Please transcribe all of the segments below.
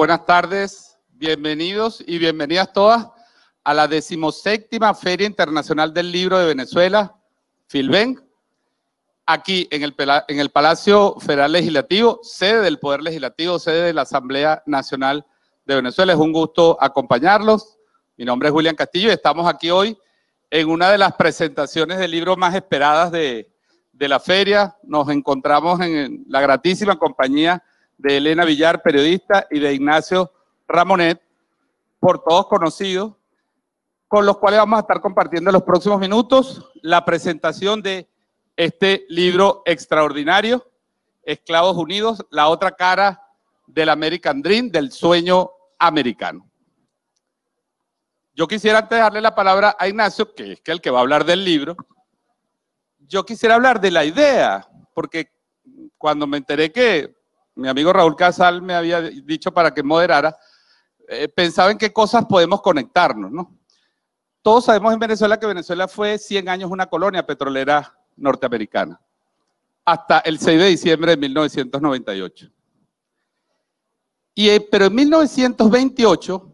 Buenas tardes, bienvenidos y bienvenidas todas a la decimoséptima Feria Internacional del Libro de Venezuela, FILBEN, aquí en el, Palacio Federal Legislativo, sede del Poder Legislativo, sede de la Asamblea Nacional de Venezuela. Es un gusto acompañarlos. Mi nombre es Julián Castillo y estamos aquí hoy en una de las presentaciones del libro más esperadas de, de la feria. Nos encontramos en la gratísima compañía de Elena Villar, periodista, y de Ignacio Ramonet, por todos conocidos, con los cuales vamos a estar compartiendo en los próximos minutos la presentación de este libro extraordinario, Esclavos Unidos, la otra cara del American Dream, del sueño americano. Yo quisiera antes darle la palabra a Ignacio, que es el que va a hablar del libro, yo quisiera hablar de la idea, porque cuando me enteré que mi amigo Raúl Casal me había dicho para que moderara, eh, pensaba en qué cosas podemos conectarnos, ¿no? Todos sabemos en Venezuela que Venezuela fue 100 años una colonia petrolera norteamericana, hasta el 6 de diciembre de 1998. Y, eh, pero en 1928,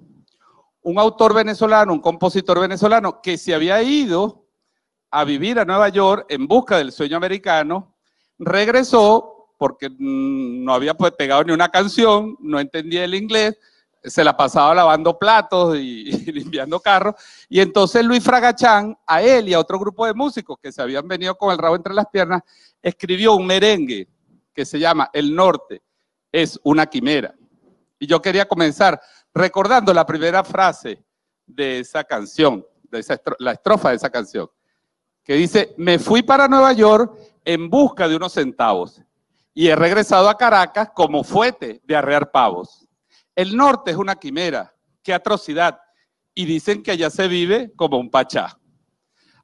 un autor venezolano, un compositor venezolano, que se había ido a vivir a Nueva York en busca del sueño americano, regresó porque mm, no había pues, pegado ni una canción, no entendía el inglés, se la pasaba lavando platos y, limpiando carros. Y entonces Luis Fragachán, a él y a otro grupo de músicos que se habían venido con el rabo entre las piernas, escribió un merengue que se llama El Norte es una quimera. Y yo quería comenzar recordando la primera frase de esa canción, de esa la estrofa de esa canción, que dice, me fui para Nueva York en busca de unos centavos y he regresado a Caracas como fuete de arrear pavos. El norte es una quimera, qué atrocidad, y dicen que allá se vive como un pachá.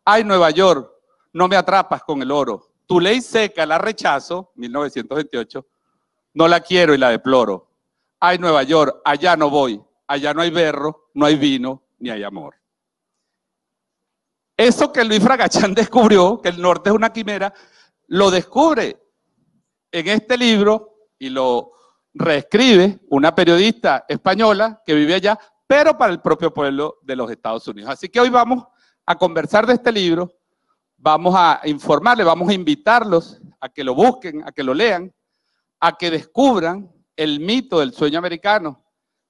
Ay, Nueva York, no me atrapas con el oro. Tu ley seca la rechazo, 1928, no la quiero y la deploro. Ay, Nueva York, allá no voy, allá no hay berro, no hay vino, ni hay amor. Eso que Luis Fragachán descubrió, que el norte es una quimera, lo descubre en este libro y lo reescribe una periodista española que vive allá, pero para el propio pueblo de los Estados Unidos. Así que hoy vamos a conversar de este libro, vamos a informarles, vamos a invitarlos a que lo busquen, a que lo lean, a que descubran el mito del sueño americano,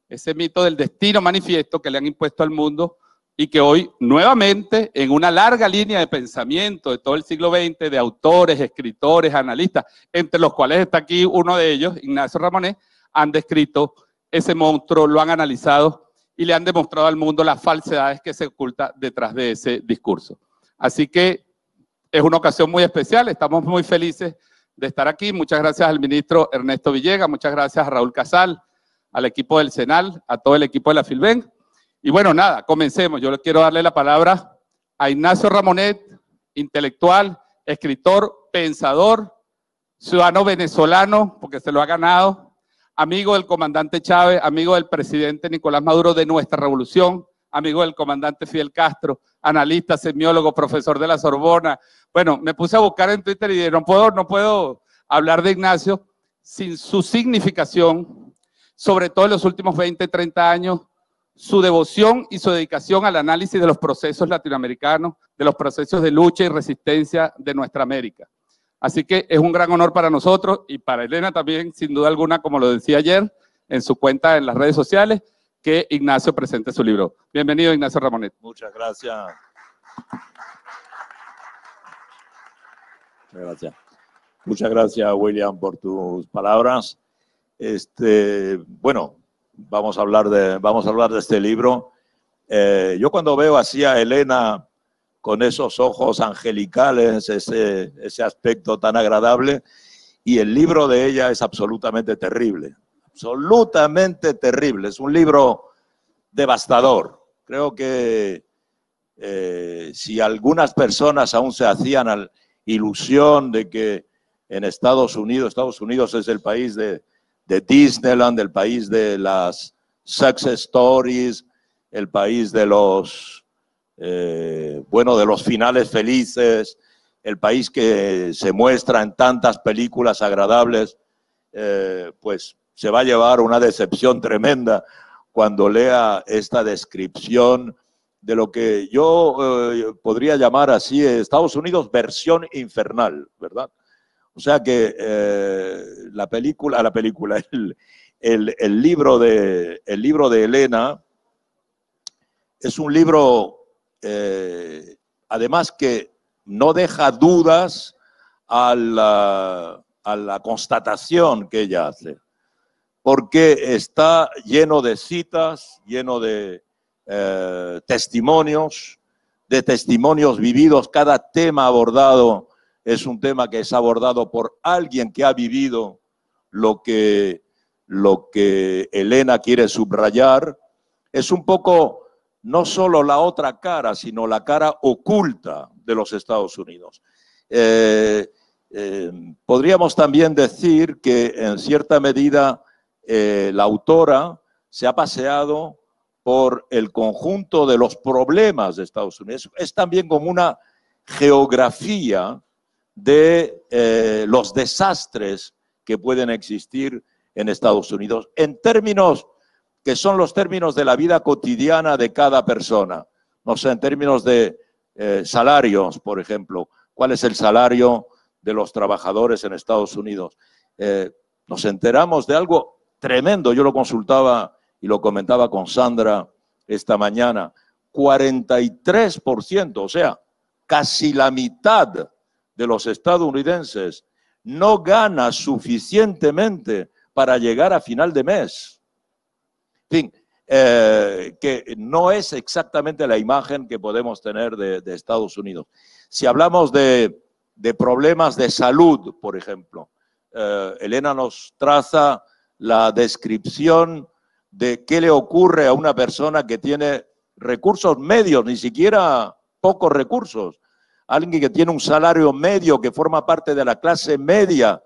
ese mito del destino manifiesto que le han impuesto al mundo y que hoy nuevamente en una larga línea de pensamiento de todo el siglo XX, de autores, escritores, analistas, entre los cuales está aquí uno de ellos, Ignacio Ramonet, han descrito ese monstruo, lo han analizado y le han demostrado al mundo las falsedades que se oculta detrás de ese discurso. Así que es una ocasión muy especial, estamos muy felices de estar aquí. Muchas gracias al ministro Ernesto Villegas, muchas gracias a Raúl Casal, al equipo del Senal, a todo el equipo de la FILBEN y bueno, nada, comencemos. Yo le quiero darle la palabra a Ignacio Ramonet, intelectual, escritor, pensador, ciudadano venezolano, porque se lo ha ganado, amigo del comandante Chávez, amigo del presidente Nicolás Maduro de nuestra revolución, amigo del comandante Fidel Castro, analista, semiólogo, profesor de la Sorbona. Bueno, me puse a buscar en Twitter y no puedo, no puedo hablar de Ignacio sin su significación, sobre todo en los últimos 20, 30 años, su devoción y su dedicación al análisis de los procesos latinoamericanos, de los procesos de lucha y resistencia de nuestra América. Así que es un gran honor para nosotros y para Elena también, sin duda alguna, como lo decía ayer en su cuenta en las redes sociales, que Ignacio presente su libro. Bienvenido, Ignacio Ramonet. Muchas gracias. Muchas gracias. Muchas gracias, William, por tus palabras. Este, bueno, vamos a hablar de, vamos a hablar de este libro. Eh, yo cuando veo así a Elena con esos ojos angelicales, ese, aspecto tan agradable, y el libro de ella es absolutamente terrible, absolutamente terrible, es un libro devastador. Creo que eh, si algunas personas aún se hacían ilusión de que en Estados Unidos, Estados Unidos es el país de, de Disneyland, el país de las success stories, el país de los, eh, bueno, de los finales felices, el país que se muestra en tantas películas agradables, eh, pues se va a llevar una decepción tremenda cuando lea esta descripción de lo que yo eh, podría llamar así Estados Unidos versión infernal, ¿verdad? O sea que eh, la película, la película, el, libro de, el libro de Elena es un libro, eh, además que no deja dudas a la, constatación que ella hace, porque está lleno de citas, lleno de eh, testimonios, de testimonios vividos, cada tema abordado es un tema que es abordado por alguien que ha vivido lo que, lo que Elena quiere subrayar. Es un poco no solo la otra cara, sino la cara oculta de los Estados Unidos. Eh, eh, podríamos también decir que en cierta medida eh, la autora se ha paseado por el conjunto de los problemas de Estados Unidos. Es también como una geografía de eh, los desastres que pueden existir en Estados Unidos, en términos que son los términos de la vida cotidiana de cada persona, no sé, en términos de eh, salarios, por ejemplo, cuál es el salario de los trabajadores en Estados Unidos. Eh, nos enteramos de algo tremendo, yo lo consultaba y lo comentaba con Sandra esta mañana, 43%, o sea, casi la mitad los estadounidenses no gana suficientemente para llegar a final de mes. En fin, eh, que no es exactamente la imagen que podemos tener de, Estados Unidos. Si hablamos de, problemas de salud, por ejemplo, eh, Elena nos traza la descripción de qué le ocurre a una persona que tiene recursos medios, ni siquiera pocos recursos, alguien que tiene un salario medio, que forma parte de la clase media,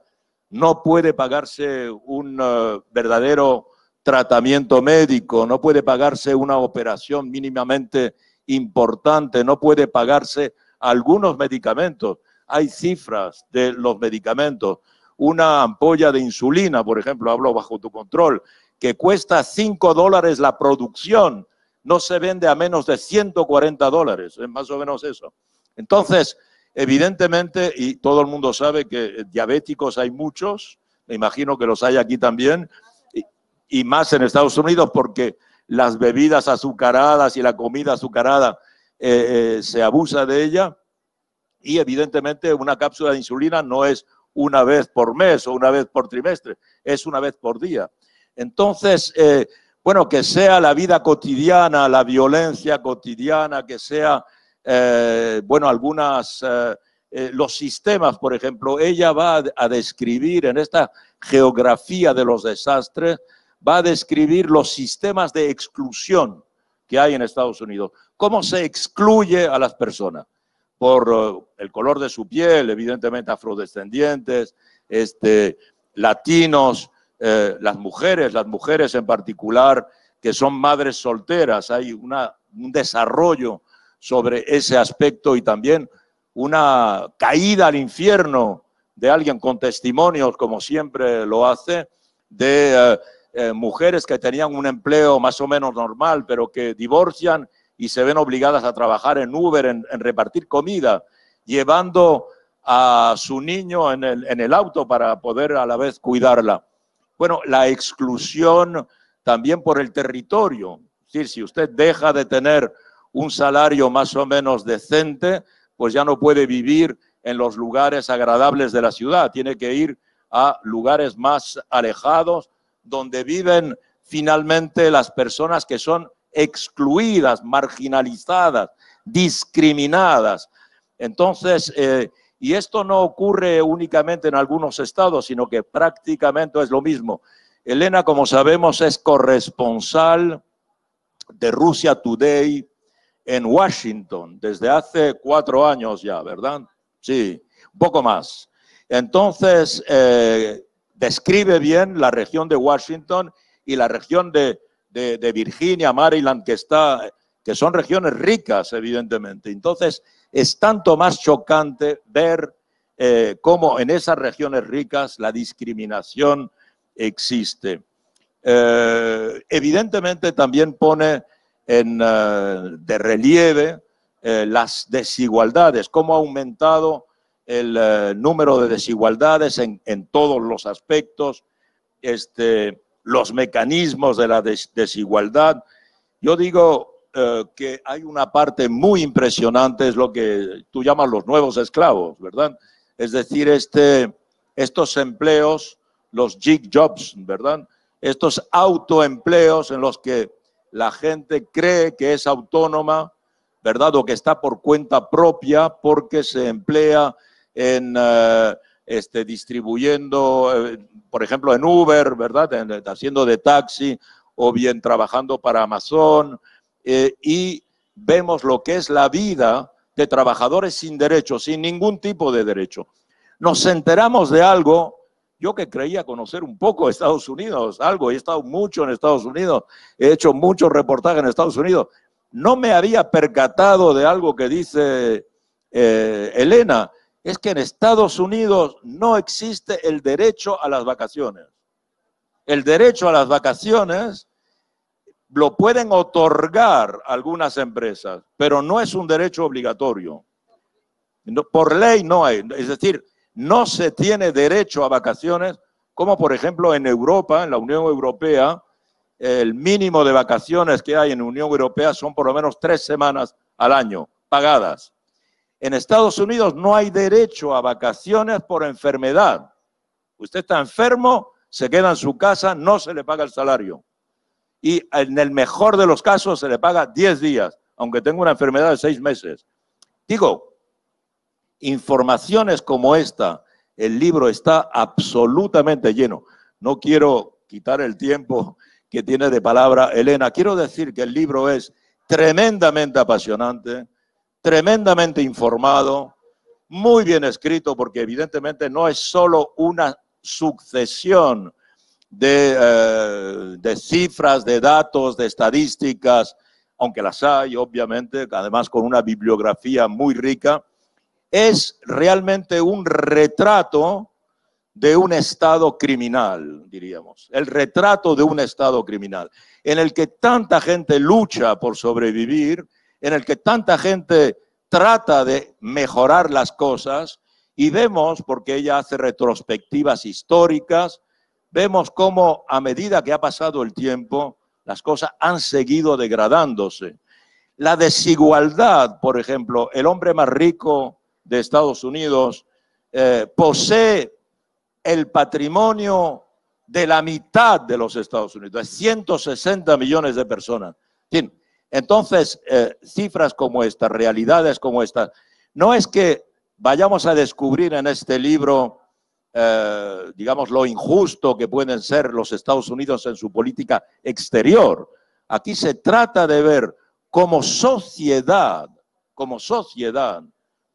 no puede pagarse un eh, verdadero tratamiento médico, no puede pagarse una operación mínimamente importante, no puede pagarse algunos medicamentos. Hay cifras de los medicamentos. Una ampolla de insulina, por ejemplo, hablo bajo tu control, que cuesta 5 dólares la producción, no se vende a menos de 140 dólares, es más o menos eso. Entonces, evidentemente, y todo el mundo sabe que diabéticos hay muchos, me imagino que los hay aquí también, y, más en Estados Unidos porque las bebidas azucaradas y la comida azucarada eh, eh, se abusa de ella y evidentemente una cápsula de insulina no es una vez por mes o una vez por trimestre, es una vez por día. Entonces, eh, bueno, que sea la vida cotidiana, la violencia cotidiana, que sea eh, bueno, algunas, eh, eh, los sistemas, por ejemplo, ella va a describir en esta geografía de los desastres, va a describir los sistemas de exclusión que hay en Estados Unidos. ¿Cómo se excluye a las personas? Por el color de su piel, evidentemente afrodescendientes, este, latinos, las mujeres, las mujeres en particular que son madres solteras. Hay un desarrollo sobre ese aspecto y también una caída al infierno de alguien con testimonios, como siempre lo hace, de eh, eh, mujeres que tenían un empleo más o menos normal, pero que divorcian y se ven obligadas a trabajar en Uber, en, repartir comida, llevando a su niño en el, en el, auto para poder a la vez cuidarla. Bueno, la exclusión también por el territorio. Es decir, si usted deja de tener un salario más o menos decente, pues ya no puede vivir en los lugares agradables de la ciudad, tiene que ir a lugares más alejados, donde viven finalmente las personas que son excluidas, marginalizadas, discriminadas. Entonces, eh, y esto no ocurre únicamente en algunos estados, sino que prácticamente es lo mismo. Elena, como sabemos, es corresponsal de Rusia Today, en Washington desde hace cuatro años ya, ¿verdad? Sí, un poco más. Entonces, eh, describe bien la región de Washington y la región de, Virginia, Maryland, que, está, que son regiones ricas, evidentemente. Entonces, es tanto más chocante ver eh, cómo en esas regiones ricas la discriminación existe. Eh, evidentemente, también pone eh, de relieve eh, las desigualdades, cómo ha aumentado el eh, número de desigualdades en, en todos los aspectos, este, los mecanismos de la desigualdad. Yo digo que hay una parte muy impresionante, es lo que tú llamas los nuevos esclavos, ¿verdad? Es decir, este, estos empleos, los gig jobs, ¿verdad? Estos autoempleos en los que la gente cree que es autónoma, ¿verdad? O que está por cuenta propia porque se emplea en... Eh, este, distribuyendo, eh, por ejemplo, en Uber, ¿verdad? haciendo de taxi o bien trabajando para Amazon. Eh, y vemos lo que es la vida de trabajadores sin derechos, sin ningún tipo de derecho. Nos enteramos de algo yo que creía conocer un poco Estados Unidos, algo, he estado mucho en Estados Unidos, he hecho muchos reportajes en Estados Unidos, no me había percatado de algo que dice eh, Elena, es que en Estados Unidos no existe el derecho a las vacaciones. El derecho a las vacaciones lo pueden otorgar algunas empresas, pero no es un derecho obligatorio. por ley no hay. Es decir, no se tiene derecho a vacaciones, como por ejemplo en Europa, en la Unión Europea, el mínimo de vacaciones que hay en la Unión Europea son por lo menos tres semanas al año, pagadas. En Estados Unidos no hay derecho a vacaciones por enfermedad. Usted está enfermo, se queda en su casa, no se le paga el salario. Y en el mejor de los casos se le paga 10 días, aunque tenga una enfermedad de 6 meses. Digo, informaciones como esta, el libro está absolutamente lleno. No quiero quitar el tiempo que tiene de palabra Elena. Quiero decir que el libro es tremendamente apasionante, tremendamente informado, muy bien escrito, porque evidentemente no es solo una sucesión de, eh, de, cifras, de datos, de estadísticas, aunque las hay, obviamente, además con una bibliografía muy rica, es realmente un retrato de un estado criminal, diríamos, el retrato de un estado criminal, en el que tanta gente lucha por sobrevivir, en el que tanta gente trata de mejorar las cosas y vemos, porque ella hace retrospectivas históricas, vemos cómo a medida que ha pasado el tiempo, las cosas han seguido degradándose. La desigualdad, por ejemplo, el hombre más rico de Estados Unidos, eh, posee el patrimonio de la mitad de los Estados Unidos, es 160 millones de personas. Entonces, eh, cifras como estas, realidades como estas, no es que vayamos a descubrir en este libro, eh, digamos, lo injusto que pueden ser los Estados Unidos en su política exterior. Aquí se trata de ver como sociedad, como sociedad,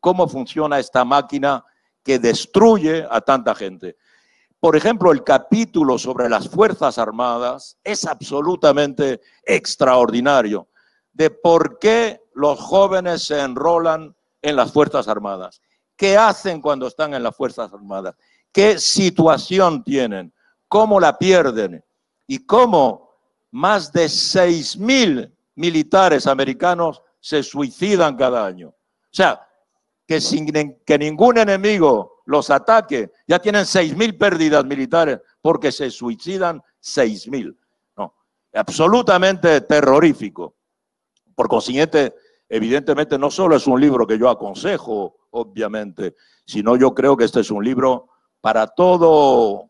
cómo funciona esta máquina que destruye a tanta gente. Por ejemplo, el capítulo sobre las Fuerzas Armadas es absolutamente extraordinario de por qué los jóvenes se enrolan en las Fuerzas Armadas, qué hacen cuando están en las Fuerzas Armadas, qué situación tienen, cómo la pierden y cómo más de 6.000 militares americanos se suicidan cada año. O sea, que sin que ningún enemigo los ataque, ya tienen seis mil pérdidas militares porque se suicidan seis mil. No, absolutamente terrorífico. Por consiguiente, evidentemente no solo es un libro que yo aconsejo, obviamente, sino yo creo que este es un libro para todo o,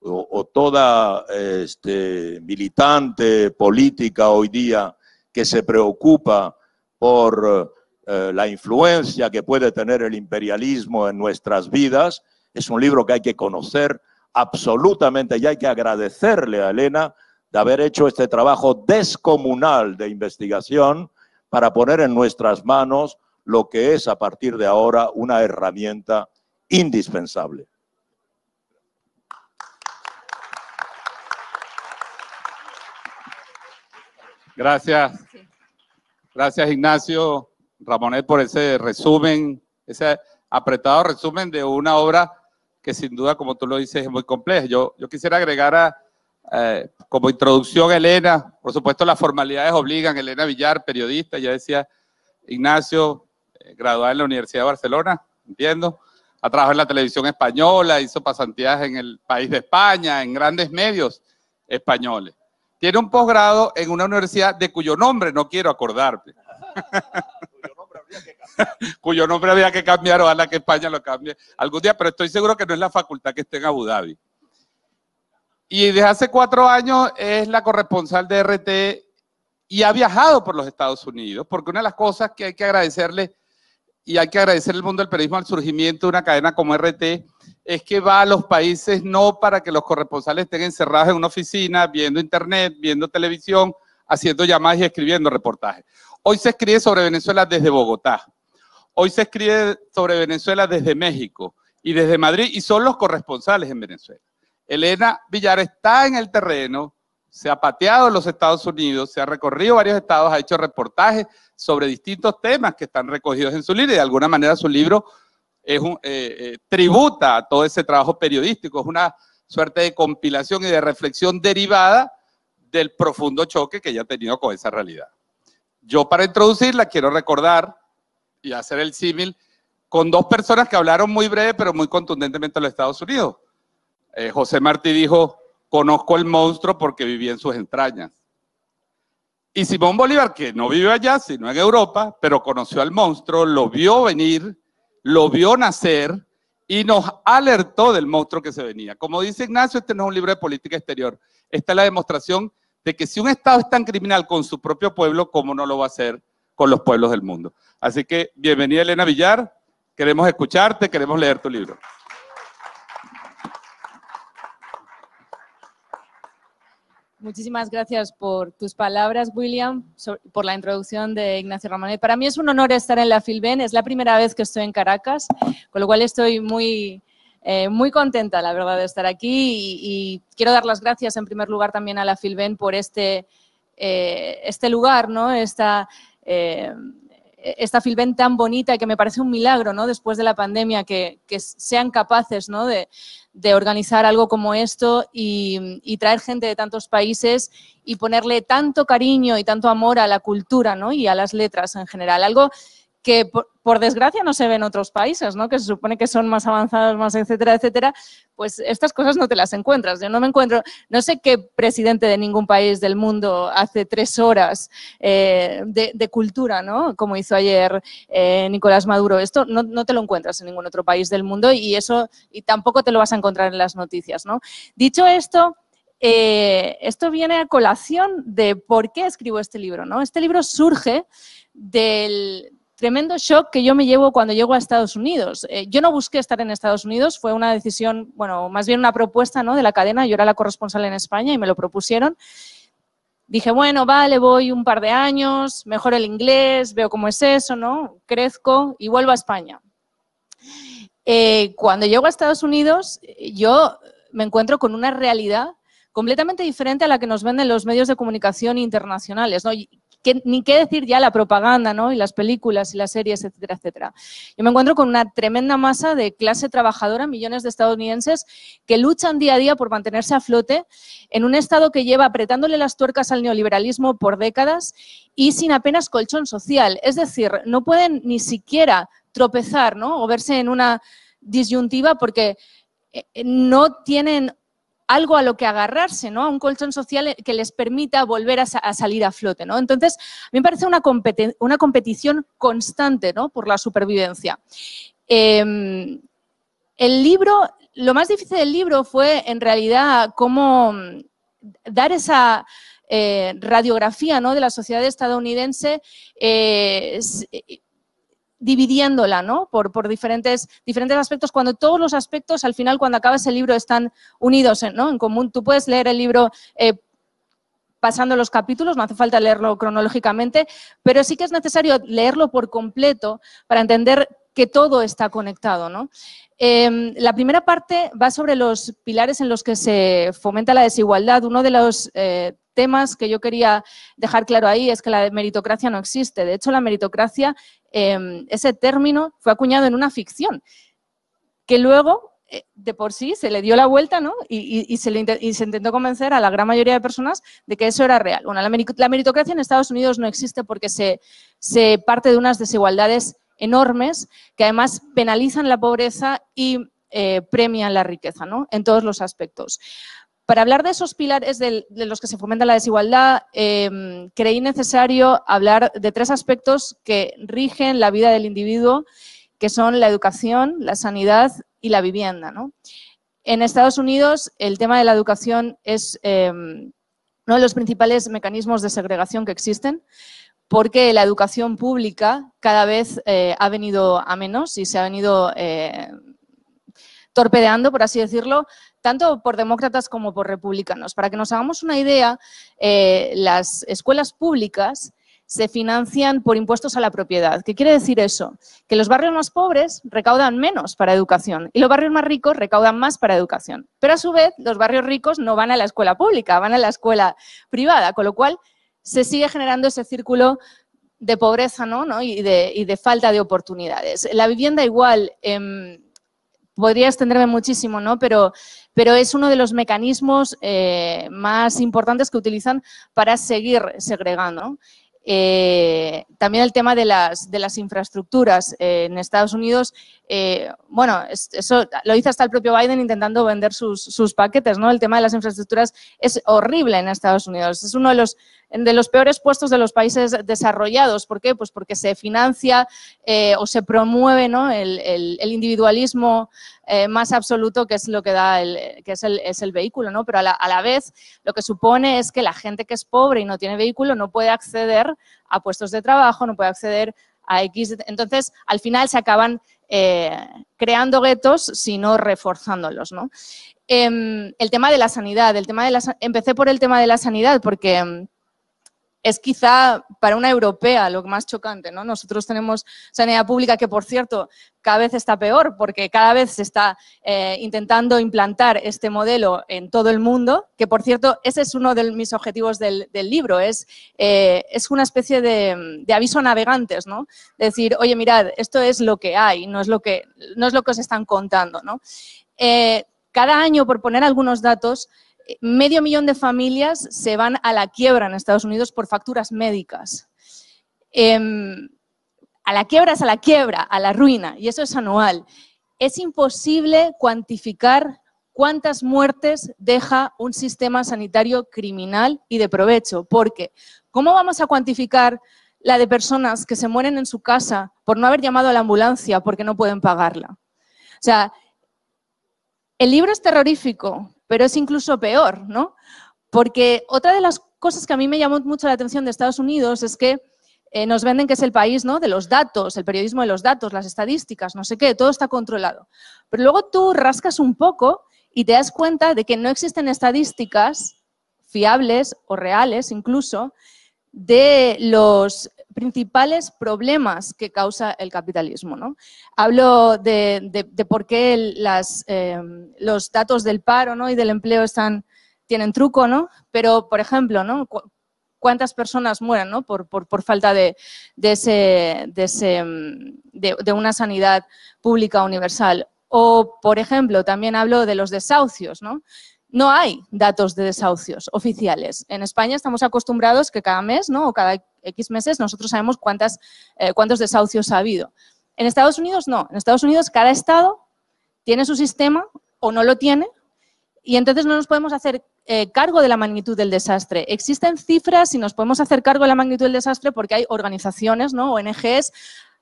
o, toda este, militante política hoy día que se preocupa por eh, la influencia que puede tener el imperialismo en nuestras vidas. Es un libro que hay que conocer absolutamente y hay que agradecerle a Elena de haber hecho este trabajo descomunal de investigación para poner en nuestras manos lo que es a partir de ahora una herramienta indispensable. Gracias. Gracias, Ignacio. Ramonet por ese resumen, ese apretado resumen de una obra que sin duda, como tú lo dices, es muy compleja. Yo, quisiera agregar a, eh, como introducción Elena, por supuesto las formalidades obligan, Elena Villar, periodista, ya decía Ignacio, eh, graduada en la Universidad de Barcelona, entiendo, ha trabajado en la televisión española, hizo pasantías en el país de España, en grandes medios españoles. Tiene un posgrado en una universidad de cuyo nombre no quiero acordarme. cuyo nombre había que cambiar, ojalá que España lo cambie algún día, pero estoy seguro que no es la facultad que esté en Abu Dhabi. Y desde hace cuatro años es la corresponsal de RT y ha viajado por los Estados Unidos, porque una de las cosas que hay que agradecerle y hay que agradecer el mundo del periodismo al surgimiento de una cadena como RT, es que va a los países no para que los corresponsales estén encerrados en una oficina, viendo internet, viendo televisión, haciendo llamadas y escribiendo reportajes. Hoy se escribe sobre Venezuela desde Bogotá. Hoy se escribe sobre Venezuela desde México y desde Madrid y son los corresponsales en Venezuela. Elena Villar está en el terreno, se ha pateado en los Estados Unidos, se ha recorrido varios estados, ha hecho reportajes sobre distintos temas que están recogidos en su libro y de alguna manera su libro es eh, eh, tributa a todo ese trabajo periodístico, es una suerte de compilación y de reflexión derivada del profundo choque que ella ha tenido con esa realidad. Yo para introducirla quiero recordar y hacer el símil con dos personas que hablaron muy breve, pero muy contundentemente a los Estados Unidos. Eh, José Martí dijo, conozco el monstruo porque viví en sus entrañas. Y Simón Bolívar, que no vive allá, sino en Europa, pero conoció al monstruo, lo vio venir, lo vio nacer y nos alertó del monstruo que se venía. Como dice Ignacio, este no es un libro de política exterior. Esta es la demostración de que si un Estado es tan criminal con su propio pueblo, ¿cómo no lo va a hacer? con los pueblos del mundo. Así que bienvenida Elena Villar, queremos escucharte, queremos leer tu libro. Muchísimas gracias por tus palabras, William, por la introducción de Ignacio Ramonet. Para mí es un honor estar en la Filben, es la primera vez que estoy en Caracas, con lo cual estoy muy, eh, muy contenta, la verdad, de estar aquí y, quiero dar las gracias en primer lugar también a la Filben por este, eh, este lugar, ¿no? Esta, eh, esta Filben tan bonita que me parece un milagro, ¿no? Después de la pandemia, que, sean capaces, ¿no? De, organizar algo como esto y, y, traer gente de tantos países y ponerle tanto cariño y tanto amor a la cultura, ¿no? Y a las letras en general. Algo que por, desgracia no se ven en otros países, ¿no? que se supone que son más avanzados, más etcétera, etcétera, pues estas cosas no te las encuentras. Yo no me encuentro, no sé qué presidente de ningún país del mundo hace tres horas eh, de, cultura, ¿no? como hizo ayer eh, Nicolás Maduro. Esto no, te lo encuentras en ningún otro país del mundo y eso y tampoco te lo vas a encontrar en las noticias. ¿no? Dicho esto, eh, esto viene a colación de por qué escribo este libro. ¿no? Este libro surge del, tremendo shock que yo me llevo cuando llego a Estados Unidos. Eh, yo no busqué estar en Estados Unidos, fue una decisión, bueno, más bien una propuesta ¿no? de la cadena, yo era la corresponsal en España y me lo propusieron. Dije, bueno, vale, voy un par de años, mejor el inglés, veo cómo es eso, ¿no? Crezco y vuelvo a España. Eh, cuando llego a Estados Unidos, yo me encuentro con una realidad completamente diferente a la que nos venden los medios de comunicación internacionales. ¿no? ni qué decir ya la propaganda, ¿no? Y las películas y las series, etcétera, etcétera. Yo me encuentro con una tremenda masa de clase trabajadora, millones de estadounidenses, que luchan día a día por mantenerse a flote en un Estado que lleva apretándole las tuercas al neoliberalismo por décadas y sin apenas colchón social. Es decir, no pueden ni siquiera tropezar o verse en una disyuntiva porque eh, no tienen algo a lo que agarrarse, ¿no? A un colchón social que les permita volver a, salir a flote, ¿no? Entonces, a mí me parece una, competición constante, ¿no? Por la supervivencia. Em, el libro, lo más difícil del libro fue, en realidad, cómo mm, dar esa eh, radiografía, ¿no? De la sociedad estadounidense eh, eh, dividiéndola, ¿no? Por, por diferentes, diferentes aspectos, cuando todos los aspectos, al final, cuando acabas el libro, están unidos ¿eh? en, común. Tú puedes leer el libro eh, pasando los capítulos, no hace falta leerlo cronológicamente, pero sí que es necesario leerlo por completo para entender que todo está conectado. Em, la primera parte va sobre los pilares en los que se fomenta la desigualdad. Uno de los eh, temas que yo quería dejar claro ahí es que la meritocracia no existe. De hecho, la meritocracia, em, ese término fue acuñado en una ficción, que luego eh, de por sí se le dio la vuelta y, se intentó convencer a la gran mayoría de personas de que eso era real. Bueno, la, meritocracia en Estados Unidos no existe porque se, parte de unas desigualdades enormes que además penalizan la pobreza y eh, premian la riqueza ¿no? en todos los aspectos. Para hablar de esos pilares de los que se fomenta la desigualdad, em, creí necesario hablar de tres aspectos que rigen la vida del individuo, que son la educación, la sanidad y la vivienda. En Estados Unidos, el tema de la educación es em, uno de los principales mecanismos de segregación que existen porque la educación pública cada vez eh, ha venido a menos y se ha venido eh, torpedeando, por así decirlo, tanto por demócratas como por republicanos. Para que nos hagamos una idea, eh, las escuelas públicas se financian por impuestos a la propiedad. ¿Qué quiere decir eso? Que los barrios más pobres recaudan menos para educación y los barrios más ricos recaudan más para educación. Pero a su vez, los barrios ricos no van a la escuela pública, van a la escuela privada, con lo cual se sigue generando ese círculo de pobreza ¿no? Y, de, falta de oportunidades. La vivienda igual, em, podría extenderme muchísimo, ¿no? Pero, pero es uno de los mecanismos eh, más importantes que utilizan para seguir segregando. Eh, también el tema de las, de las infraestructuras. Eh, en Estados Unidos eh, bueno, eso lo hizo hasta el propio Biden intentando vender sus, paquetes, ¿no? El tema de las infraestructuras es horrible en Estados Unidos. Es uno de los, de los peores puestos de los países desarrollados. ¿Por qué? Pues porque se financia eh, o se promueve ¿no? el, individualismo eh, más absoluto que es lo que da el, que es el, vehículo, ¿no? Pero a la, a la, vez lo que supone es que la gente que es pobre y no tiene vehículo no puede acceder a puestos de trabajo, no puede acceder a X. Entonces, al final se acaban eh, creando guetos, sino reforzándolos. ¿no? Em, el tema de la sanidad. El tema de la, empecé por el tema de la sanidad porque em, es quizá para una europea lo más chocante. ¿no? Nosotros tenemos sanidad pública que, por cierto, cada vez está peor porque cada vez se está eh, intentando implantar este modelo en todo el mundo, que, por cierto, ese es uno de mis objetivos del, libro, es, eh, es una especie de, aviso a navegantes, ¿no? decir, oye, mirad, esto es lo que hay, no es lo que, no es lo que os están contando. ¿no? Eh, cada año, por poner algunos datos, medio millón de familias se van a la quiebra en Estados Unidos por facturas médicas. Em, a la quiebra es a la quiebra, a la ruina, y eso es anual. Es imposible cuantificar cuántas muertes deja un sistema sanitario criminal y de provecho, porque ¿cómo vamos a cuantificar la de personas que se mueren en su casa por no haber llamado a la ambulancia porque no pueden pagarla? O sea, el libro es terrorífico pero es incluso peor, ¿no? Porque otra de las cosas que a mí me llamó mucho la atención de Estados Unidos es que eh, nos venden que es el país ¿no? de los datos, el periodismo de los datos, las estadísticas, no sé qué, todo está controlado. Pero luego tú rascas un poco y te das cuenta de que no existen estadísticas fiables o reales incluso de los principales problemas que causa el capitalismo. ¿no? Hablo de, por qué em, los datos del paro ¿no? y del empleo tienen truco, ¿no? pero, por ejemplo, ¿no? cuántas personas mueren por, falta em, de, una sanidad pública universal. O, por ejemplo, también hablo de los desahucios. ¿no? no hay datos de desahucios oficiales. En España estamos acostumbrados que cada mes ¿no? o cada X meses, nosotros sabemos cuántas, eh, cuántos desahucios ha habido. En Estados Unidos no. En Estados Unidos cada estado tiene su sistema o no lo tiene y entonces no nos podemos hacer eh, cargo de la magnitud del desastre. Existen cifras y nos podemos hacer cargo de la magnitud del desastre porque hay organizaciones, ¿no? ONGs,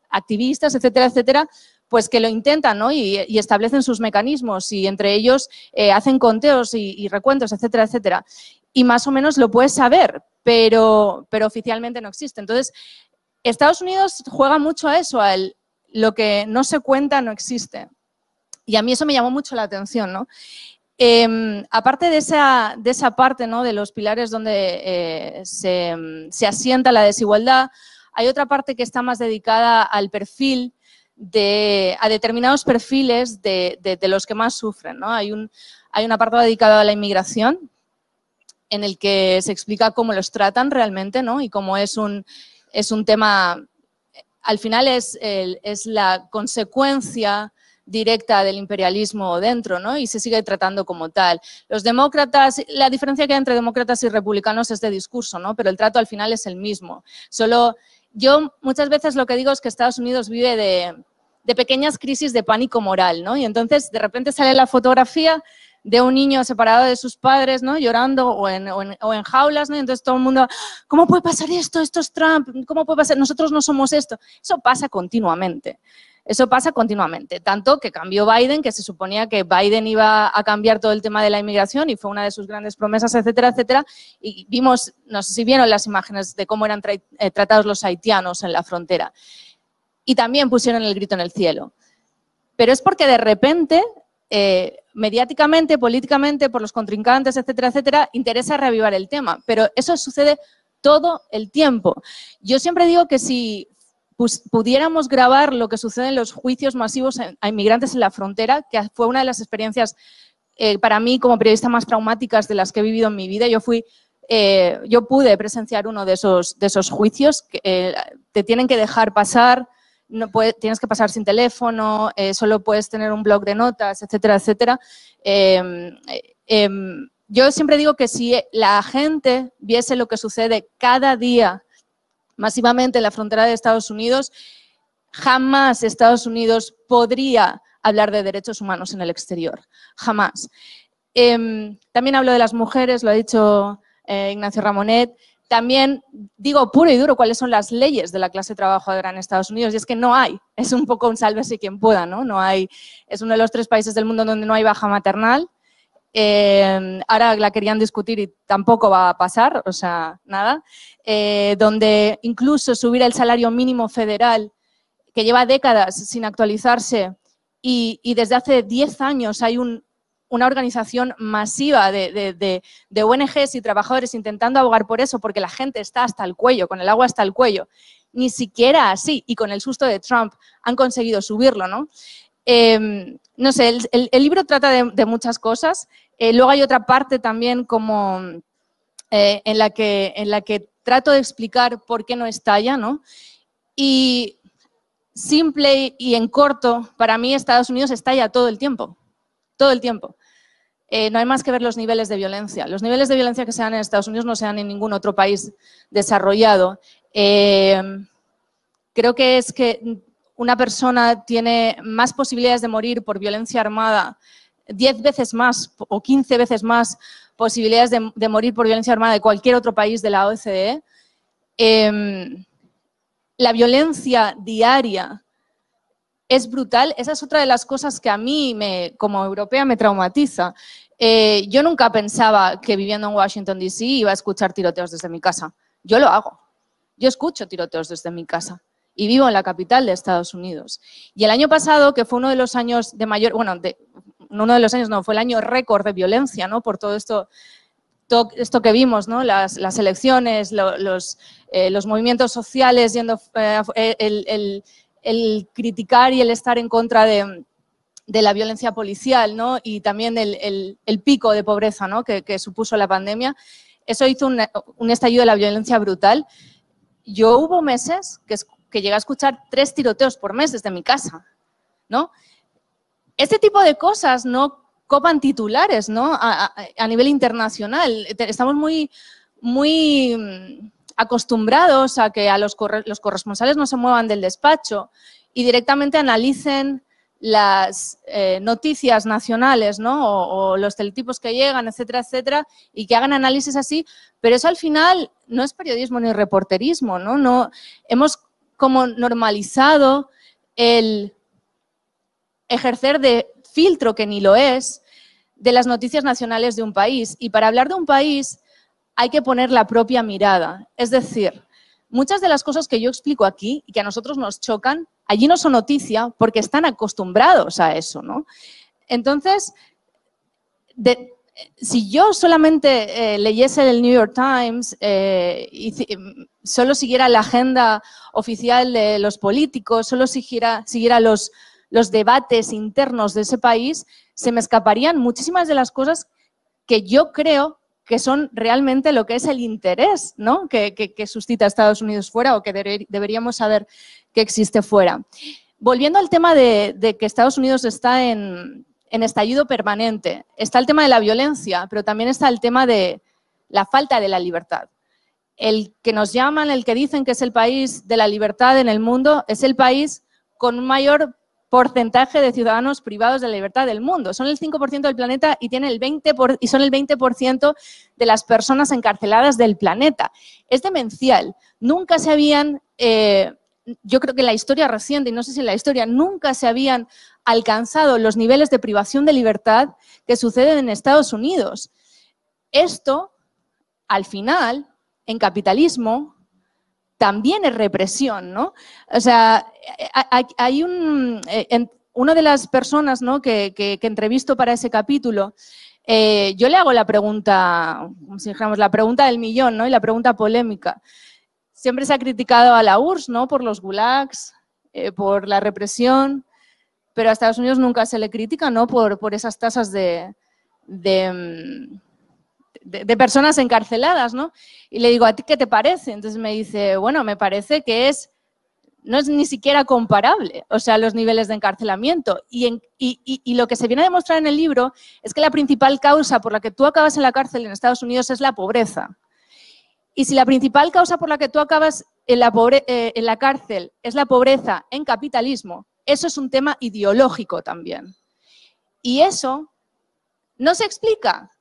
activistas, etcétera, etcétera, pues que lo intentan y, establecen sus mecanismos y entre ellos eh, hacen conteos y, y, recuentos, etcétera, etcétera. Y más o menos lo puedes saber, pero, pero oficialmente no existe. Entonces, Estados Unidos juega mucho a eso, a lo que no se cuenta no existe. Y a mí eso me llamó mucho la atención, ¿no? Em, aparte de esa, esa parte de los pilares donde eh, se, asienta la desigualdad, hay otra parte que está más dedicada al perfil de, a determinados perfiles de, de, los que más sufren. ¿no? Hay, un, hay dedicada a la inmigración, en el que se explica cómo los tratan realmente, ¿no? Y cómo es un, es un tema, al final es, la consecuencia directa del imperialismo dentro, ¿no? Y se sigue tratando como tal. Los demócratas, la diferencia que hay entre demócratas y republicanos es de discurso, ¿no? Pero el trato al final es el mismo. Solo yo muchas veces lo que digo es que Estados Unidos vive de, de pequeñas crisis de pánico moral, ¿no? Y entonces de repente sale la fotografía de un niño separado de sus padres, ¿no? Llorando o en, jaulas, ¿no? Y entonces todo el mundo, ¿cómo puede pasar esto? Esto es Trump, ¿cómo puede pasar? Nosotros no somos esto. Eso pasa continuamente. Eso pasa continuamente, tanto que cambió Biden, que se suponía que Biden iba a cambiar todo el tema de la inmigración y fue una de sus grandes promesas, etcétera, etcétera. Y vimos, no sé si vieron las imágenes de cómo eran eh, tratados los haitianos en la frontera. Y también pusieron el grito en el cielo. Pero es porque de repente eh, mediáticamente, políticamente, por los contrincantes, etcétera, etcétera, interesa reavivar el tema. Pero eso sucede todo el tiempo. Yo siempre digo que si pudiéramos grabar lo que sucede en los juicios masivos a inmigrantes en la frontera, que fue una de las experiencias eh, para mí como periodista más traumáticas de las que he vivido en mi vida. Yo fui, eh, yo pude presenciar uno de esos, juicios que eh, te tienen que dejar pasar, tienes que pasar sin teléfono, eh, solo puedes tener un blog de notas, etcétera, etcétera. Em, em, yo siempre digo que si la gente viese lo que sucede cada día masivamente en la frontera de Estados Unidos, jamás Estados Unidos podría hablar de derechos humanos en el exterior, jamás. Em, también hablo de las mujeres, lo ha dicho eh, Ignacio Ramonet. También digo puro y duro cuáles son las leyes de la clase trabajadora en Estados Unidos, y es que no hay, es un poco un sálvese quien pueda, ¿no? no hay, es uno de los tres países del mundo donde no hay baja maternal, eh, ahora la querían discutir y tampoco va a pasar, o sea, nada, eh, donde incluso subir el salario mínimo federal, que lleva décadas sin actualizarse, y, y desde hace 10 años hay un una organización masiva de, ONGs y trabajadores intentando abogar por eso, porque la gente está hasta el cuello, con el agua hasta el cuello. Ni siquiera así, y con el susto de Trump, han conseguido subirlo, ¿no? Em, no sé, el, libro trata de, muchas cosas. Eh, luego hay otra parte también como eh, en, la que, en la que trato de explicar por qué no estalla, ¿no? Y simple y en corto, para mí Estados Unidos estalla todo el tiempo, todo el tiempo. Eh, no hay más que ver los niveles de violencia. Los niveles de violencia que se dan en Estados Unidos no se dan en ningún otro país desarrollado. Eh, creo que es que una persona tiene más posibilidades de morir por violencia armada, 10 veces más o 15 veces más posibilidades de, morir por violencia armada de cualquier otro país de la OCDE. Em, la violencia diaria es brutal. Esa es otra de las cosas que a mí, me, como europea, me traumatiza. Eh, yo nunca pensaba que viviendo en Washington, D.C. iba a escuchar tiroteos desde mi casa. Yo lo hago. Yo escucho tiroteos desde mi casa y vivo en la capital de Estados Unidos. Y el año pasado, que fue uno de los años de mayor, bueno, de, uno de los años no, fue el año récord de violencia, ¿no? Por todo esto, todo esto que vimos, ¿no? Las, elecciones, eh, los, movimientos sociales yendo, eh, el, el criticar y el estar en contra de, la violencia policial ¿no? y también el, pico de pobreza ¿no? que, supuso la pandemia. Eso hizo un estallido de la violencia brutal. Yo hubo meses que, llegué a escuchar tres tiroteos por mes desde mi casa. ¿no? Este tipo de cosas no copan titulares ¿no? A, nivel internacional. Estamos muy, muy acostumbrados a que a los, los corresponsales no se muevan del despacho y directamente analicen las eh, noticias nacionales, ¿no? O, los teletipos que llegan, etcétera, etcétera, y que hagan análisis así, pero eso al final no es periodismo ni reporterismo, ¿no? no hemos como normalizado el ejercer de filtro, que ni lo es, de las noticias nacionales de un país. Y para hablar de un país hay que poner la propia mirada. Es decir, muchas de las cosas que yo explico aquí y que a nosotros nos chocan, allí no son noticia porque están acostumbrados a eso, ¿no? Entonces, si yo solamente eh, leyese el New York Times eh, y mm, solo siguiera la agenda oficial de los políticos, solo siguiera, los, los debates internos de ese país, se me escaparían muchísimas de las cosas que yo creo que son realmente lo que es el interés ¿no? que, suscita Estados Unidos fuera o que deberíamos saber que existe fuera. Volviendo al tema de, que Estados Unidos está en, en estallido permanente, está el tema de la violencia, pero también está el tema de la falta de la libertad el que nos llaman, el que dicen que es el país de la libertad en el mundo, es el país con un mayor porcentaje de ciudadanos privados de la libertad del mundo. Son el 5% del planeta y, el 20 y son el 20% de las personas encarceladas del planeta. Es demencial. Nunca se habían, eh, yo creo que en la historia reciente, y no sé si en la historia, nunca se habían alcanzado los niveles de privación de libertad que suceden en Estados Unidos. Esto, al final, en capitalismo, también es represión, ¿no? O sea, hay un... Eh, una de las personas que, entrevisto para ese capítulo, eh, yo le hago la pregunta, como si dijéramos, la pregunta del millón, ¿no? Y la pregunta polémica. Siempre se ha criticado a la URSS, ¿no? Por los gulags, eh, por la represión, pero a Estados Unidos nunca se le critica, ¿no? Por, por esas tasas de, mm, de, personas encarceladas, ¿no? Y le digo, ¿a ti qué te parece? Entonces me dice, bueno, me parece que es, no es ni siquiera comparable, o sea, los niveles de encarcelamiento. Y, lo que se viene a demostrar en el libro es que la principal causa por la que tú acabas en la cárcel en Estados Unidos es la pobreza. Y si la principal causa por la que tú acabas en la eh, cárcel es la pobreza en capitalismo, eso es un tema ideológico también. Y eso no se explica.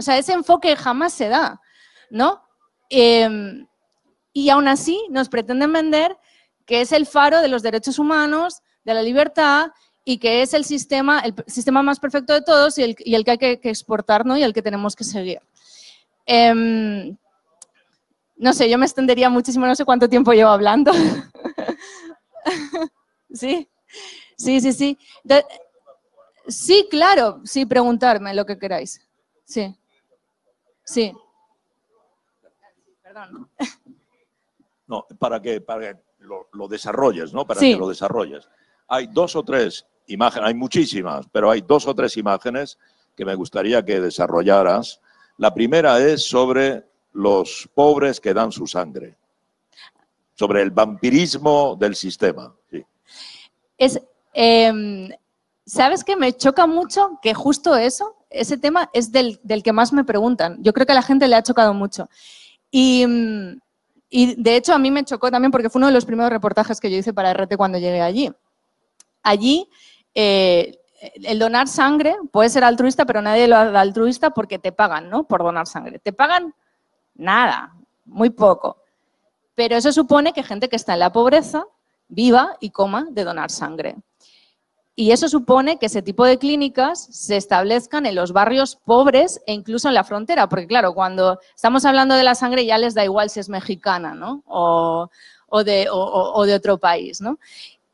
O sea, ese enfoque jamás se da, ¿no? Em, y aún así nos pretenden vender que es el faro de los derechos humanos, de la libertad y que es el sistema, el sistema más perfecto de todos y el, que hay que, exportar ¿no? y el que tenemos que seguir. Em, no sé, yo me extendería muchísimo, no sé cuánto tiempo llevo hablando. sí, sí, sí, sí. sí, claro, sí, preguntarme lo que queráis. Sí. Sí. Perdón. No, para que, lo, desarrolles, ¿no? Para que lo desarrolles. Hay dos o tres imágenes, hay muchísimas, pero hay dos o tres imágenes que me gustaría que desarrollaras. La primera es sobre los pobres que dan su sangre, sobre el vampirismo del sistema. Sí. Es, em, ¿Sabes que me choca mucho que justo eso, ese tema es del, que más me preguntan. Yo creo que a la gente le ha chocado mucho. Mm, y, de hecho a mí me chocó también porque fue uno de los primeros reportajes que yo hice para RT cuando llegué allí. Allí eh, el donar sangre puede ser altruista, pero nadie lo hace altruista porque te pagan, ¿no? Por donar sangre. Te pagan nada, muy poco. Pero eso supone que gente que está en la pobreza viva y coma de donar sangre. Y eso supone que ese tipo de clínicas se establezcan en los barrios pobres e incluso en la frontera, porque claro, cuando estamos hablando de la sangre ya les da igual si es mexicana ¿no? o, de, otro país. ¿no?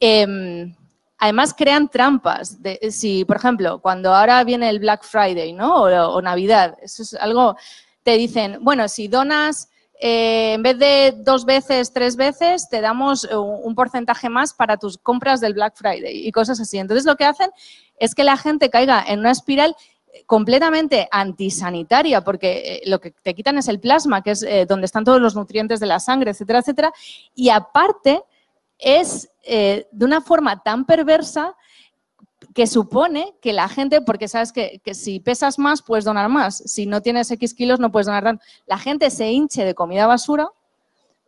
Em, además crean trampas. si, por ejemplo, cuando ahora viene el Black Friday ¿no? o, o Navidad, eso es algo, te dicen, bueno, si donas eh, en vez de dos veces, tres veces, te damos eh, un porcentaje más para tus compras del Black Friday y cosas así. Entonces lo que hacen es que la gente caiga en una espiral eh, completamente antisanitaria, porque lo que te quitan es el plasma, que es donde están todos los nutrientes de la sangre, etcétera, etcétera. Y aparte, es de una forma tan perversa que supone que la gente, porque sabes que, si pesas más, puedes donar más, si no tienes X kilos, no puedes donar tanto, la gente se hinche de comida basura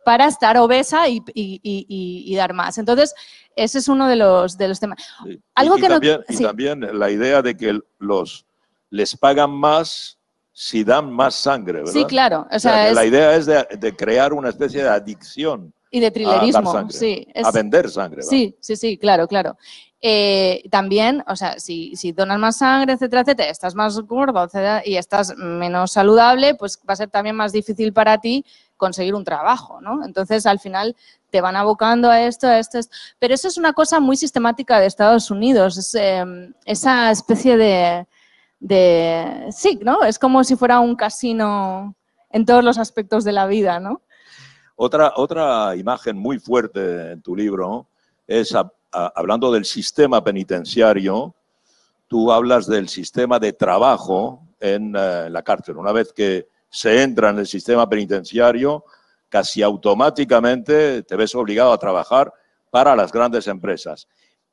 para estar obesa y, dar más. Entonces, ese es uno de los, de los temas. Algo que también, y también la idea de que los les pagan más si dan más sangre, ¿verdad? Sí, claro. La idea es de, crear una especie de adicción. Y de trilerismo, sí. a vender sangre. Sí, sí, sí, claro, claro. Eh, también, o sea, si, donas más sangre, etcétera, etcétera, estás más gordo, etcétera, y estás menos saludable, pues va a ser también más difícil para ti conseguir un trabajo, ¿no? Entonces, al final te van abocando a esto, a esto, a Pero eso es una cosa muy sistemática de Estados Unidos, em, esa especie de, de... Sí, ¿no? Es como si fuera un casino en todos los aspectos de la vida, ¿no? Otra, otra imagen muy fuerte en tu libro es Ah, hablando del sistema penitenciario, tú hablas del sistema de trabajo eh, en, la cárcel. Una vez que se entra en el sistema penitenciario, casi automáticamente te ves obligado a trabajar para las grandes empresas.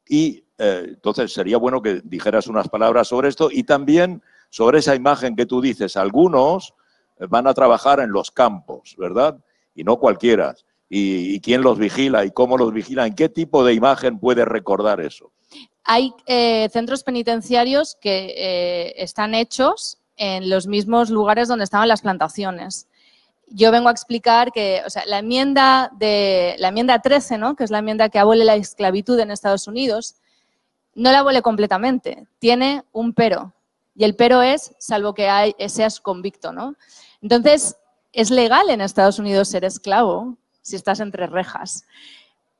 Y eh, entonces sería bueno que dijeras unas palabras sobre esto y también sobre esa imagen que tú dices. Algunos van a trabajar en los campos, ¿verdad? Y no cualquiera, y, quién los vigila y cómo los vigila. ¿En qué tipo de imagen puede recordar eso. Hay eh, centros penitenciarios que eh, están hechos en los mismos lugares donde estaban las plantaciones. Yo vengo a explicar que la, enmienda de, la enmienda 13, ¿no? que es la enmienda que abole la esclavitud en Estados Unidos, no la abole completamente, tiene un pero. Y el pero es, salvo que hay, seas convicto. ¿no? Entonces, es legal en Estados Unidos ser esclavo, si estás entre rejas.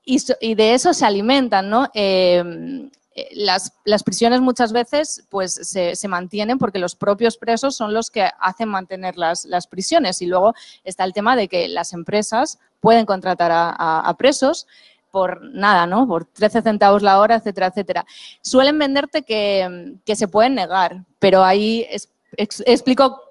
Y, de eso se alimentan, ¿no? Eh, las, prisiones muchas veces pues, se, mantienen porque los propios presos son los que hacen mantener las, prisiones. Y luego está el tema de que las empresas pueden contratar a, presos por nada, ¿no? Por 13 centavos la hora, etcétera, etcétera. Suelen venderte que, se pueden negar, pero ahí explico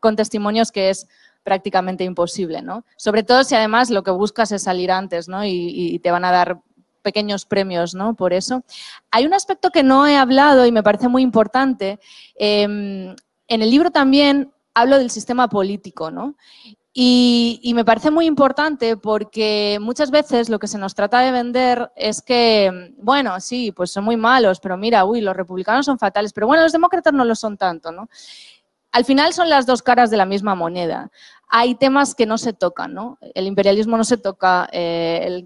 con testimonios que es prácticamente imposible, ¿no? Sobre todo si además lo que buscas es salir antes, ¿no? Y, te van a dar pequeños premios, ¿no? Por eso. Hay un aspecto que no he hablado y me parece muy importante. Em, en el libro también hablo del sistema político, ¿no? Y, y, me parece muy importante porque muchas veces lo que se nos trata de vender es que, bueno, sí, pues son muy malos, pero mira, uy, los republicanos son fatales, pero bueno, los demócratas no lo son tanto, ¿no? al final son las dos caras de la misma moneda. Hay temas que no se tocan, ¿no? El imperialismo no se toca, eh, el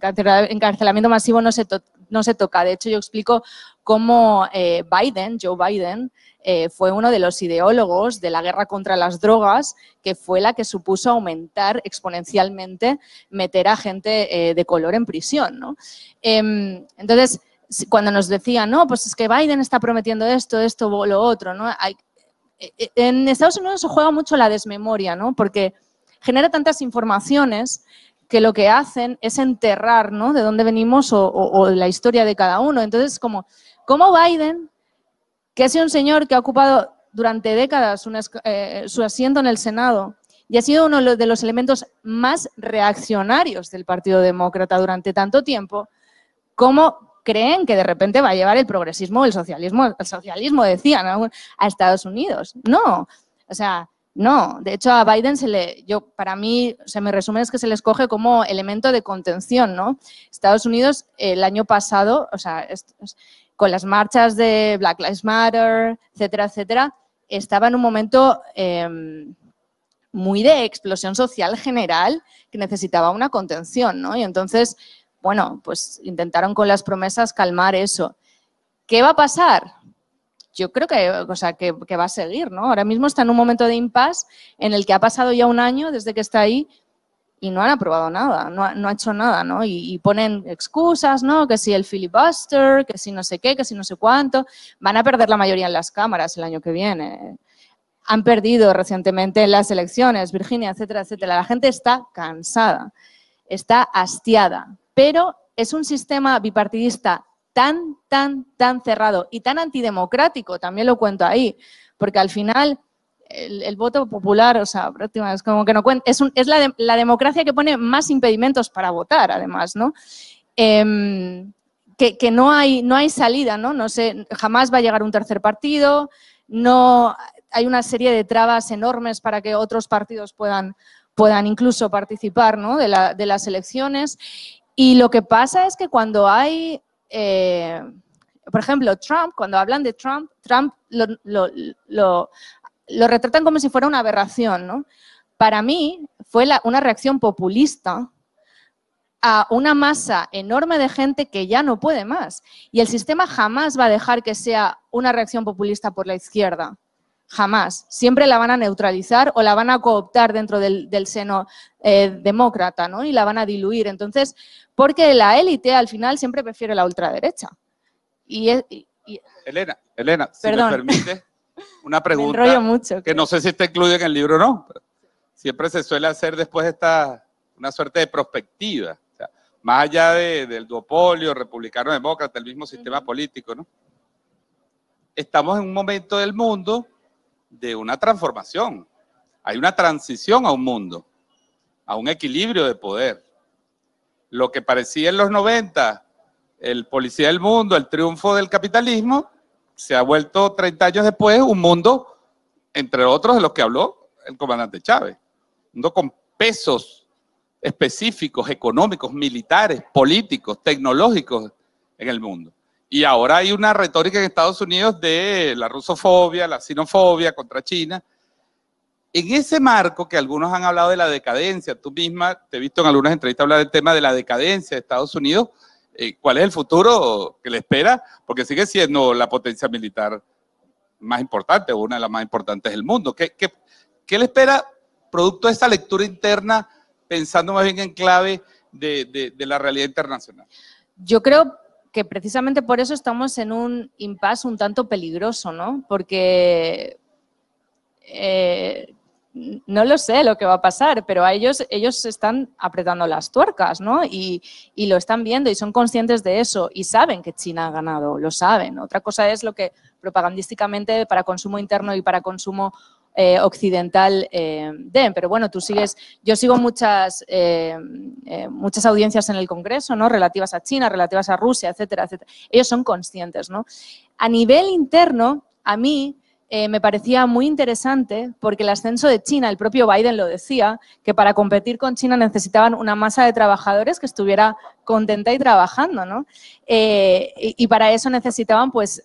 encarcelamiento masivo no se, toca. De hecho, yo explico cómo eh, Biden, Joe Biden, eh, fue uno de los ideólogos de la guerra contra las drogas, que fue la que supuso aumentar exponencialmente, meter a gente de color en prisión. ¿no? Em, entonces, cuando nos decían, no, pues es que Biden está prometiendo esto, esto, lo otro, ¿no? Hay, eh, eh, en Estados Unidos se juega mucho la desmemoria, ¿no? Porque genera tantas informaciones que lo que hacen es enterrar, ¿no? De dónde venimos o, la historia de cada uno. Entonces, como, ¿cómo Biden, que ha sido un señor que ha ocupado durante décadas eh, su asiento en el Senado y ha sido uno de los elementos más reaccionarios del Partido Demócrata durante tanto tiempo, cómo creen que de repente va a llevar el progresismo, el socialismo, el socialismo decían, a Estados Unidos. No, o sea, no. De hecho, a Biden se le, yo para mí, se me resumen es que se le escoge como elemento de contención, ¿no? Estados Unidos el año pasado, o sea, con las marchas de Black Lives Matter, etcétera, etcétera, estaba en un momento em, muy de explosión social general que necesitaba una contención, ¿no? Y entonces bueno, pues intentaron con las promesas calmar eso. ¿Qué va a pasar? Yo creo que, o que, va a seguir, ¿no? Ahora mismo está en un momento de impasse en el que ha pasado ya un año desde que está ahí y no han aprobado nada, no ha, hecho nada, ¿no? Y, ponen excusas, ¿no? Que si el filibuster, que si no sé qué, que si no sé cuánto. Van a perder la mayoría en las cámaras el año que viene. Han perdido recientemente en las elecciones, Virginia, etcétera, etcétera. La gente está cansada, está hastiada pero es un sistema bipartidista tan, tan, tan cerrado y tan antidemocrático, también lo cuento ahí, porque al final el, voto popular, o sea, es como que no cuenta, es, la, democracia que pone más impedimentos para votar, además, ¿no? Em, que, no hay, no hay salida, ¿no? No sé, jamás va a llegar un tercer partido, no hay una serie de trabas enormes para que otros partidos puedan, puedan incluso participar ¿no? de las elecciones y lo que pasa es que cuando hay, eh, por ejemplo, Trump, cuando hablan de Trump, Trump lo, retratan como si fuera una aberración, ¿no? Para mí fue una reacción populista a una masa enorme de gente que ya no puede más. Y el sistema jamás va a dejar que sea una reacción populista por la izquierda jamás. Siempre la van a neutralizar o la van a cooptar dentro del, seno eh, demócrata, ¿no? Y la van a diluir. Entonces, porque la élite al final siempre prefiere la ultraderecha. Y, Elena, Elena, si me permite, una pregunta mucho, que no sé si está incluida en el libro o no. Siempre se suele hacer después esta, una suerte de prospectiva, más allá del duopolio, republicano-demócrata, el mismo sistema político, ¿no? Estamos en un momento del mundo de una transformación. Hay una transición a un mundo, a un equilibrio de poder. Lo que parecía en los 90 el policía del mundo, el triunfo del capitalismo, se ha vuelto 30 años después un mundo, entre otros de los que habló el comandante Chávez, un mundo con pesos específicos, económicos, militares, políticos, tecnológicos en el mundo. Y ahora hay una retórica en Estados Unidos de la rusofobia, la sinofobia contra China. En ese marco que algunos han hablado de la decadencia, tú misma te he visto en algunas entrevistas hablar del tema de la decadencia de Estados Unidos, eh, ¿cuál es el futuro que le espera? Porque sigue siendo la potencia militar más importante, o una de las más importantes del mundo. ¿Qué, le espera producto de esta lectura interna, pensando más bien en clave de, de la realidad internacional? Yo creo que precisamente por eso estamos en un impasse un tanto peligroso, ¿no? Porque eh, no lo sé lo que va a pasar, pero a ellos, ellos están apretando las tuercas, ¿no? Y, y, lo están viendo y son conscientes de eso y saben que China ha ganado, lo saben. Otra cosa es lo que propagandísticamente para consumo interno y para consumo eh, occidental eh, den. Pero bueno, tú sigues, yo sigo muchas, eh, eh, muchas audiencias en el Congreso, ¿no? Relativas a China, relativas a Rusia, etcétera, etcétera. Ellos son conscientes, ¿no? A nivel interno, a mí me parecía muy interesante porque el ascenso de China, el propio Biden lo decía, que para competir con China necesitaban una masa de trabajadores que estuviera contenta y trabajando, ¿no? y, y para eso necesitaban, pues,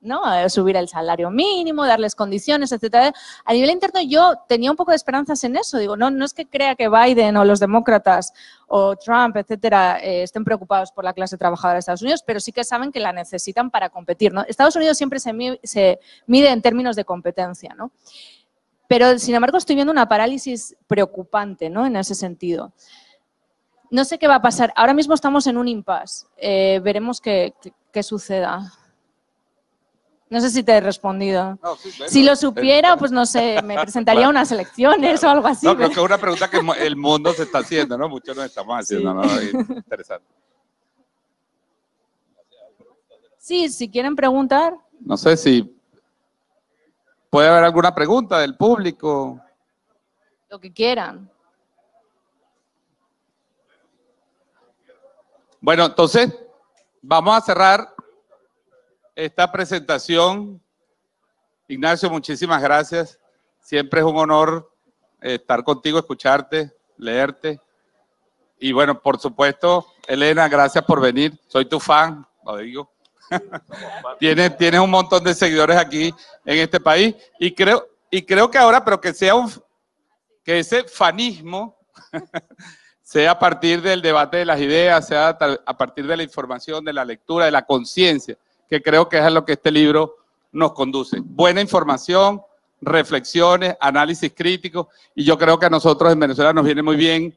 ¿no? Subir el salario mínimo, darles condiciones, etcétera. A nivel interno yo tenía un poco de esperanzas en eso. Digo, no, es que crea que Biden o los demócratas o Trump, etcétera, eh, estén preocupados por la clase trabajadora de Estados Unidos, pero sí que saben que la necesitan para competir, Estados Unidos siempre se, mide en términos de competencia, ¿no? Pero, sin embargo, estoy viendo una parálisis preocupante, ¿no? En ese sentido no sé qué va a pasar. Ahora mismo estamos en un impasse. Eh, veremos qué suceda. No sé si te he respondido. Si lo supiera, pues no sé, me presentaría unas elecciones o algo así. No, creo que es una pregunta que el mundo se está haciendo, ¿no? Muchos nos estamos haciendo, Interesante. Sí, si quieren preguntar. No sé si puede haber alguna pregunta del público. Lo que quieran. Bueno, entonces vamos a cerrar esta presentación. Ignacio, muchísimas gracias. Siempre es un honor eh, estar contigo, escucharte, leerte. Y bueno, por supuesto, Elena, gracias por venir. Soy tu fan, lo digo. tienes, tienes un montón de seguidores aquí en este país. Y creo, y creo que ahora, pero que sea un que ese fanismo sea a partir del debate de las ideas, sea a partir de la información, de la lectura, de la conciencia que creo que es a lo que este libro nos conduce. Buena información, reflexiones, análisis críticos, y yo creo que a nosotros en Venezuela nos viene muy bien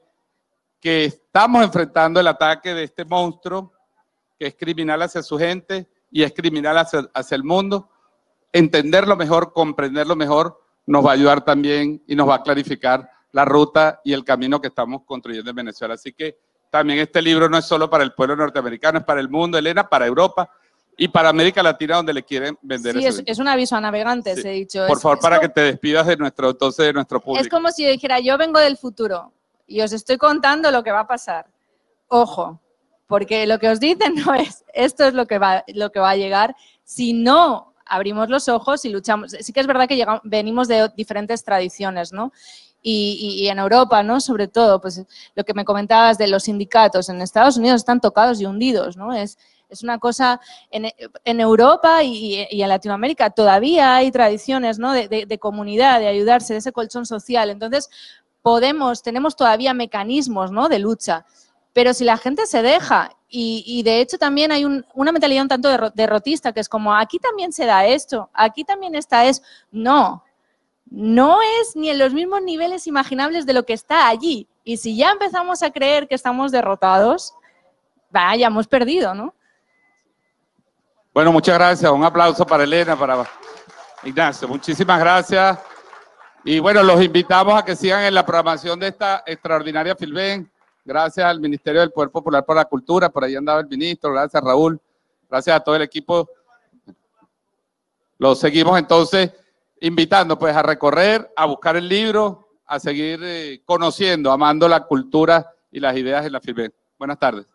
que estamos enfrentando el ataque de este monstruo que es criminal hacia su gente y es criminal hacia, hacia el mundo. Entenderlo mejor, comprenderlo mejor, nos va a ayudar también y nos va a clarificar la ruta y el camino que estamos construyendo en Venezuela. Así que también este libro no es solo para el pueblo norteamericano, es para el mundo, Elena, para Europa, y para América Latina, donde le quieren vender eso. es, es un aviso a navegantes, he dicho. Por favor, para que te despidas de nuestro, entonces, de nuestro público. Es como si yo dijera, yo vengo del futuro y os estoy contando lo que va a pasar. Ojo, porque lo que os dicen no es, esto es lo que va, lo que va a llegar. Si no abrimos los ojos y luchamos. Sí que es verdad que venimos de diferentes tradiciones, ¿no? Y, y, y, en Europa, ¿no? Sobre todo, pues lo que me comentabas de los sindicatos en Estados Unidos están tocados y hundidos, ¿no? Es, es una cosa en, Europa y, en Latinoamérica todavía hay tradiciones de, comunidad, de ayudarse, de ese colchón social. Entonces, podemos, tenemos todavía mecanismos ¿no? de lucha. Pero si la gente se deja, y, de hecho también hay una mentalidad un tanto derrotista, que es como, aquí también se da esto, aquí también está eso. no, no es ni en los mismos niveles imaginables de lo que está allí. Y si ya empezamos a creer que estamos derrotados, vaya, hemos perdido, ¿no? Bueno, muchas gracias. Un aplauso para Elena, para Ignacio. Muchísimas gracias. Y bueno, los invitamos a que sigan en la programación de esta extraordinaria Filben. Gracias al Ministerio del Poder Popular para la Cultura, por ahí andaba el ministro. Gracias, Raúl. Gracias a todo el equipo. Los seguimos entonces invitando pues a recorrer, a buscar el libro, a seguir eh, conociendo, amando la cultura y las ideas de la Filben. Buenas tardes.